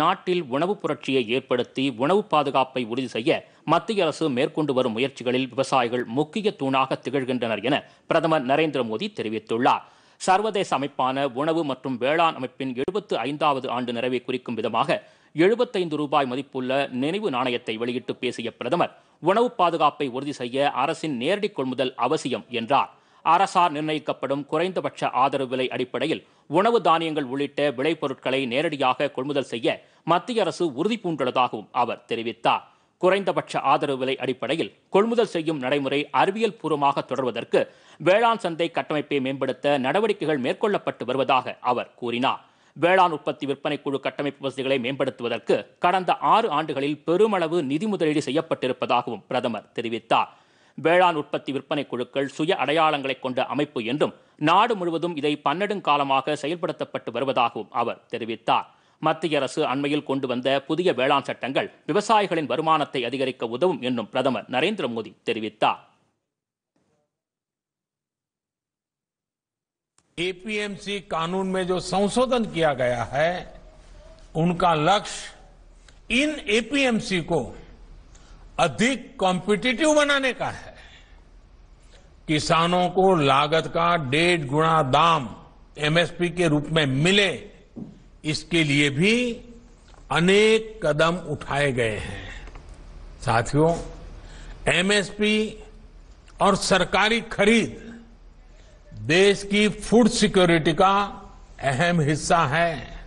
நாட்டில் உணவுப் புரட்சியை ஏற்படுத்தி உணவு பாதுகாப்பை உறுதி செய்ய மத்திய அரசு மேற்கொண்டு வரும் முயற்சிகளில் விவசாயிகள் முக்கிய தூணாக திகழ்கின்றனர் என பிரதமர் நரேந்திர மோடி தெரிவித்துள்ளார் சர்வதேச அமைப்பான உணவு மற்றும் வேளாண் அமைப்பின் எழுபத்து ஐந்தாவது ஆண்டு நிறைவை குறிக்கும் விதமாக எழுபத்தைந்து ரூபாய் மதிப்புள்ள நினைவு நாணயத்தை வெளியிட்டு பேசிய பிரதமர் உணவு பாதுகாப்பை உறுதி செய்ய அரசின் நேரடி கொள்முதல் அவசியம் என்றார் அரசார் நிர்ணயிக்கப்படும் குறைந்தபட்ச ஆதரவு விலை அடிப்படையில் உணவு தானியங்கள் உள்ளிட்ட விளைபொருட்களை நேரடியாக கொள்முதல் செய்ய மத்திய அரசு உறுதி பூண்டுள்ளதாகவும் அவர் தெரிவித்தார் குறைந்தபட்ச ஆதரவு விலை அடிப்படையில் கொள்முதல் செய்யும் நடைமுறை அறிவியல் பூர்வமாக தொடர்வதற்கு வேளாண் சந்தை கட்டமைப்பை மேம்படுத்த நடவடிக்கைகள் மேற்கொள்ளப்பட்டு வருவதாக அவர் கூறினார் வேளாண் உற்பத்தி விற்பனை குழு கட்டமைப்பு வசதிகளை மேம்படுத்துவதற்கு கடந்த ஆறு ஆண்டுகளில் பெருமளவு நிதி முதலீடு செய்யப்பட்டிருப்பதாகவும் பிரதமர் தெரிவித்தார் வேளாண் உற்பத்தி விற்பனை குழுக்கள் சுய அடையாளங்களை கொண்ட அமைப்பு என்றும் நாடு முழுவதும் இதை பன்னெடுங்காலமாக செயல்படுத்தப்பட்டு வருவதாகவும் அவர் தெரிவித்தார் மத்திய அரசு அண்மையில் கொண்டு வந்த புதிய வேளாண் சட்டங்கள் விவசாயிகளின் வருமானத்தை அதிகரிக்க உதவும் என்றும் பிரதமர் நரேந்திர மோடி தெரிவித்தார் एपीएमसी कानून में जो संशोधन किया गया है उनका लक्ष्य इन एपीएमसी को अधिक कॉम्पिटिटिव बनाने का है किसानों को लागत का डेढ़ गुणा दाम एमएसपी के रूप में मिले इसके लिए भी अनेक कदम उठाए गए हैं साथियों एमएसपी और सरकारी खरीद देश की फूड सिक्योरिटी का अहम हिस्सा है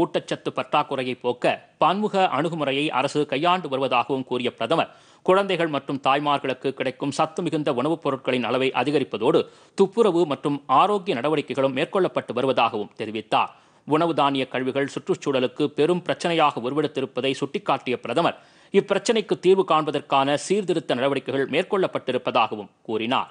ஊட்டச்சத்து பற்றாக்குறையை போக்க பன்முக அணுகுமுறையை அரசு கையாண்டு வருவதாகவும் கூறிய பிரதமர் குழந்தைகள் மற்றும் தாய்மார்களுக்கு கிடைக்கும் சத்து மிகுந்த உணவுப் பொருட்களின் அளவை அதிகரிப்பதோடு துப்புரவு மற்றும் ஆரோக்கிய நடவடிக்கைகளும் மேற்கொள்ளப்பட்டு வருவதாகவும் தெரிவித்தார் உணவு தானிய கழிவுகள் சுற்றுச்சூழலுக்கு பெரும் பிரச்சனையாக உருவெடுத்திருப்பதை சுட்டிக்காட்டிய பிரதமர் இப்பிரச்சினைக்கு தீர்வு காண்பதற்கான சீர்திருத்த நடவடிக்கைகள் மேற்கொள்ளப்பட்டிருப்பதாகவும் கூறினார்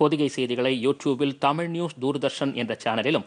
பொதிகை செய்திகளை யூடியூபில் தமிழ் நியூஸ் தூர்தர்ஷன் என்ற சேனலிலும்